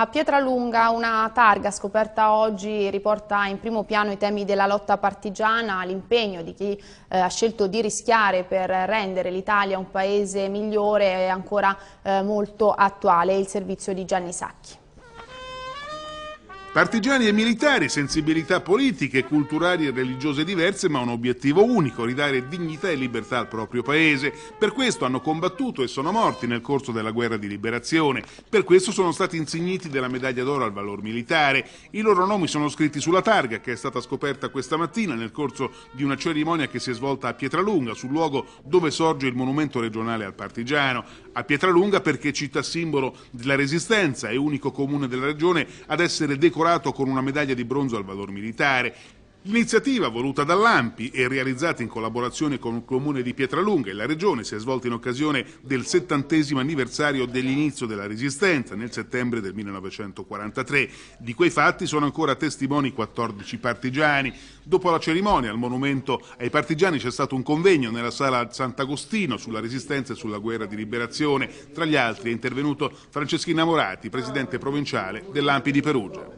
A Pietralunga una targa scoperta oggi riporta in primo piano i temi della lotta partigiana, l'impegno di chi eh, ha scelto di rischiare per rendere l'Italia un paese migliore è ancora eh, molto attuale, il servizio di Gianni Sacchi. Partigiani e militari, sensibilità politiche, culturali e religiose diverse, ma un obiettivo unico, ridare dignità e libertà al proprio paese. Per questo hanno combattuto e sono morti nel corso della guerra di liberazione. Per questo sono stati insigniti della medaglia d'oro al valor militare. I loro nomi sono scritti sulla targa che è stata scoperta questa mattina nel corso di una cerimonia che si è svolta a Pietralunga, sul luogo dove sorge il monumento regionale al partigiano a Pietralunga perché città simbolo della resistenza e unico comune della regione ad essere decorato con una medaglia di bronzo al valor militare. L'iniziativa voluta dall'AMPI e realizzata in collaborazione con il Comune di Pietralunga e la Regione si è svolta in occasione del settantesimo anniversario dell'inizio della Resistenza nel settembre del 1943. Di quei fatti sono ancora testimoni 14 partigiani. Dopo la cerimonia al monumento ai partigiani c'è stato un convegno nella sala Sant'Agostino sulla Resistenza e sulla guerra di liberazione. Tra gli altri è intervenuto Franceschina Morati, presidente provinciale dell'AMPI di Perugia.